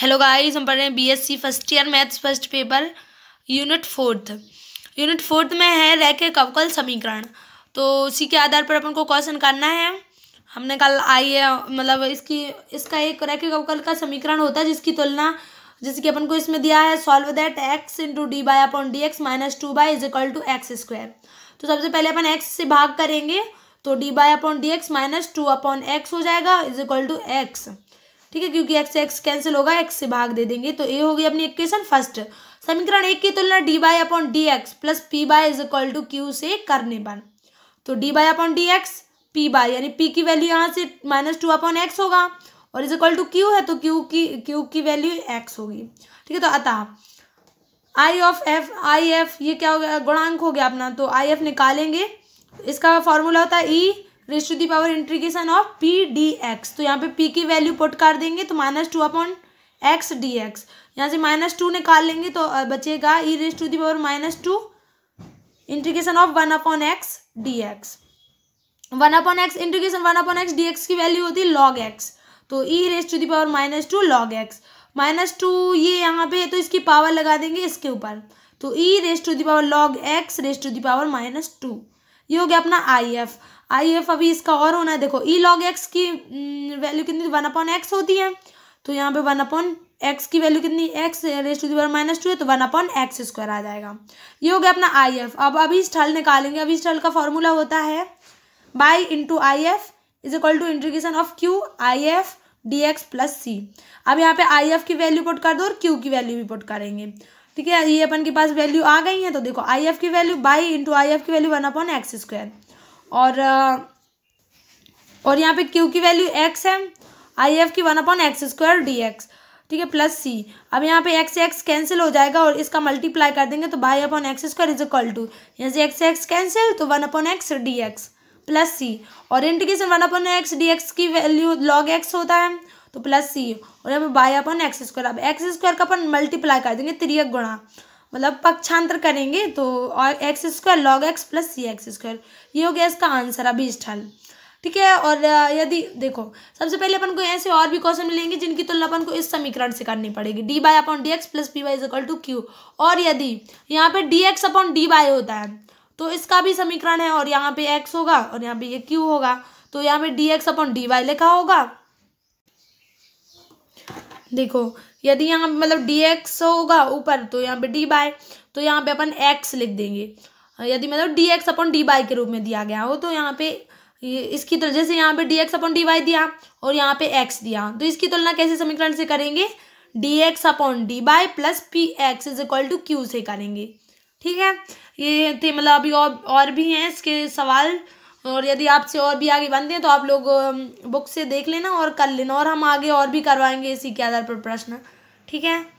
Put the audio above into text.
hello guys हम पढ़ रहे हैं BSc first year maths first paper unit fourth unit fourth में है रैक कवकल समीकरण तो उसी के आधार पर अपन को क्वेश्चन करना है हमने कल आई है मतलब इसकी इसका एक रैक कवकल का समीकरण होता है जिसकी तुलना जैसे कि अपन को इसमें दिया है solve that x into d y upon d x minus two y is equal to x square तो सबसे पहले अपन एक्स से भाग करेंगे तो d y upon d x minus two upon x हो जाएगा इज इक्वल टू एक्स ठीक है क्योंकि एक्स एक्स कैंसिल होगा एक्स से भाग दे देंगे तो ए होगी अपनी इक्वेशन फर्स्ट समीकरण एक की तुलना d y upon d x plus p y is equal to q से करने पर तो d y upon d x p y यानी पी की वैल्यू यहाँ से माइनस टू अपॉन एक्स होगा और इज इक्वल टू क्यू है तो क्यू की क्यू की वैल्यू एक्स होगी ठीक है तो अतः I of F I F ये क्या हो गया गुणांक हो गया अपना तो आई एफ निकालेंगे इसका फॉर्मूला होता है e e raise to the power integration of p d x तो यहाँ पे पी की वैल्यू पुट कर देंगे तो minus two upon x d x यहाँ से माइनस टू निकाल लेंगे तो बचेगा e raise to the power minus two integration of one upon x d x one upon x integration one upon x d x की वैल्यू होती है log x तो e raise to the power minus two log x minus two ये यहाँ पे तो इसकी power लगा देंगे इसके ऊपर तो e raise to the power log x raise to the power minus two ये हो गया अपना आई एफ आई एफ अभी इसका और होना है देखो ई लॉग एक्स की वैल्यू हम्म, कितनी वन अपॉन एक्स होती है तो यहाँ पे वन अपॉन एक्स की वैल्यू कितनी x raise to the power minus two है तो वन अपॉन एक्स स्क्वायर आ जाएगा ये हो गया अपना आई एफ अब अभी स्थल निकालेंगे अभी स्थल का फॉर्मूला होता है y into I F is equal to integration of q I F d x plus c अब यहाँ पे आई एफ की वैल्यू पुट कर दो और क्यू की वैल्यू भी पुट करेंगे ठीक है ये अपन के पास वैल्यू आ गई है तो देखो आई एफ की value y into I F की value one upon x square और और यहाँ पे क्यू की वैल्यू एक्स है आई एफ की one upon x square d x ठीक है प्लस सी अब यहाँ पे एक्स एक्स कैंसिल हो जाएगा और इसका मल्टीप्लाई कर देंगे तो y upon x square is equal to यहाँ से एक्स एक्स कैंसिल तो one upon x d x plus c और integration one upon x d x की वैल्यू लॉग एक्स होता है तो प्लस सी और यहाँ पे बाई अपन एक्स स्क्वायर अब एक्स स्क्वायर का अपन मल्टीप्लाई कर देंगे त्रियक गुणा मतलब पक्षांतर करेंगे तो और x square log x plus c x square ये हो गया इसका आंसर अभी स्थल ठीक है और यदि देखो सबसे पहले अपन को ऐसे और भी क्वेश्चन मिलेंगे जिनकी तुलना अपन को इस समीकरण से करनी पड़ेगी d y upon d x plus p y equal to q और यदि यहाँ पे d x upon d y होता है तो इसका भी समीकरण है और यहाँ पे एक्स होगा और यहाँ पे ये क्यू होगा तो यहाँ पे d x upon d y लिखा होगा देखो यदि यहाँ मतलब डी एक्स होगा ऊपर तो यहाँ पे डी बाय तो यहाँ पे अपन एक्स लिख देंगे यदि मतलब d x upon d y के रूप में दिया गया हो तो यहाँ पे इसकी तुलना जैसे यहाँ पे d x upon d y दिया और यहाँ पे एक्स दिया तो इसकी तुलना कैसे समीकरण से करेंगे d x upon d y plus p x is equal to q से करेंगे ठीक है ये थे मतलब अभी और और भी हैं इसके सवाल और यदि आपसे और भी आगे बनते हैं तो आप लोग बुक से देख लेना और कर लेना और हम आगे और भी करवाएंगे इसी के आधार पर प्रश्न ठीक है